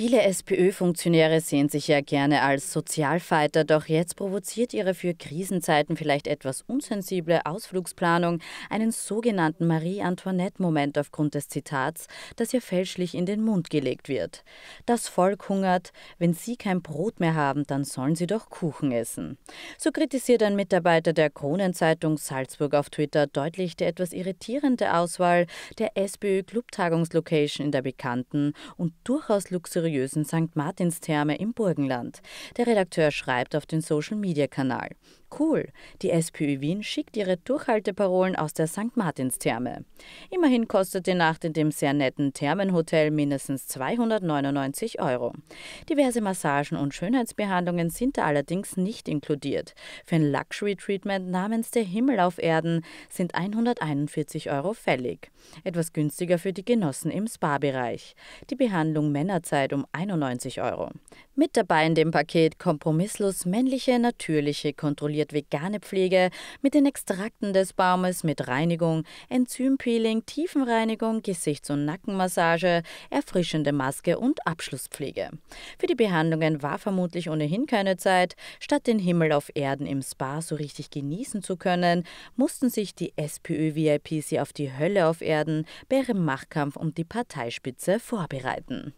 Viele SPÖ-Funktionäre sehen sich ja gerne als Sozialfighter, doch jetzt provoziert ihre für Krisenzeiten vielleicht etwas unsensible Ausflugsplanung einen sogenannten Marie-Antoinette-Moment aufgrund des Zitats, das ihr fälschlich in den Mund gelegt wird. Das Volk hungert, wenn sie kein Brot mehr haben, dann sollen sie doch Kuchen essen. So kritisiert ein Mitarbeiter der Kronenzeitung Salzburg auf Twitter deutlich die etwas irritierende Auswahl der SPÖ-Clubtagungslocation in der bekannten und durchaus luxuriösen luxuriösen St. Martins-Therme im Burgenland. Der Redakteur schreibt auf den Social-Media-Kanal. Cool, die SPÖ Wien schickt ihre Durchhalteparolen aus der St. Martins-Therme. Immerhin die Nacht in dem sehr netten Thermenhotel mindestens 299 Euro. Diverse Massagen und Schönheitsbehandlungen sind da allerdings nicht inkludiert. Für ein Luxury-Treatment namens der Himmel auf Erden sind 141 Euro fällig. Etwas günstiger für die Genossen im Spa-Bereich. Die Behandlung Männerzeit um 91 Euro. Mit dabei in dem Paket kompromisslos männliche, natürliche, kontrollierte kombiniert vegane Pflege mit den Extrakten des Baumes mit Reinigung, Enzympeeling, Tiefenreinigung, Gesichts- und Nackenmassage, erfrischende Maske und Abschlusspflege. Für die Behandlungen war vermutlich ohnehin keine Zeit. Statt den Himmel auf Erden im Spa so richtig genießen zu können, mussten sich die SPÖ-VIPs auf die Hölle auf Erden bei ihrem Machtkampf um die Parteispitze vorbereiten.